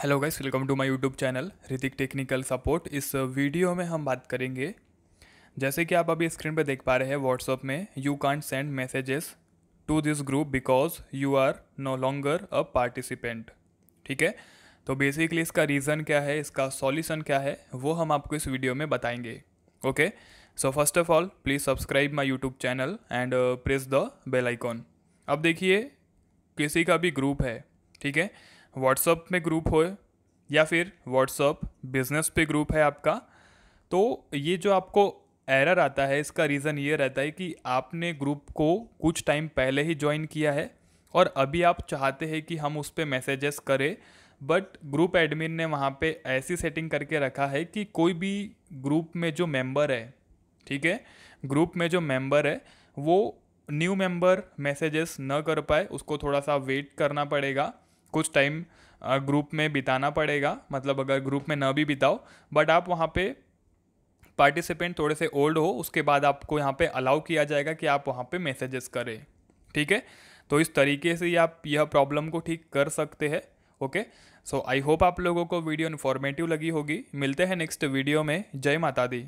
hello guys welcome to my YouTube channel Hrithik technical support इस video uh, में हम बात करेंगे जैसे कि आप अभी स्क्रीन पर देख पा रहे हैं व्हाट्सअप में you can't send messages to this group because you are no longer a participant ठीक है तो बेसिकली इसका रीज़न क्या है इसका सॉल्यूशन क्या है वो हम आपको इस वीडियो में बताएंगे okay so first of all please subscribe my YouTube channel and press the bell icon अब देखिए किसी का भी ग्रुप है ठीक है व्हाट्सअप में ग्रुप हो या फिर व्हाट्सअप बिजनेस पे ग्रुप है आपका तो ये जो आपको एरर आता है इसका रीज़न ये रहता है कि आपने ग्रुप को कुछ टाइम पहले ही ज्वाइन किया है और अभी आप चाहते हैं कि हम उस पर मैसेजेस करें बट ग्रुप एडमिन ने वहाँ पे ऐसी सेटिंग करके रखा है कि कोई भी ग्रुप में जो मेंबर है ठीक है ग्रुप में जो मेंबर है वो न्यू मेंबर मैसेजेस न कर पाए उसको थोड़ा सा वेट करना पड़ेगा कुछ टाइम ग्रुप में बिताना पड़ेगा मतलब अगर ग्रुप में ना भी बिताओ बट आप वहाँ पे पार्टिसिपेंट थोड़े से ओल्ड हो उसके बाद आपको यहाँ पे अलाउ किया जाएगा कि आप वहाँ पे मैसेजेस करें ठीक है तो इस तरीके से आप यह प्रॉब्लम को ठीक कर सकते हैं ओके सो आई होप आप लोगों को वीडियो इन्फॉर्मेटिव लगी होगी मिलते हैं नेक्स्ट वीडियो में जय माता दी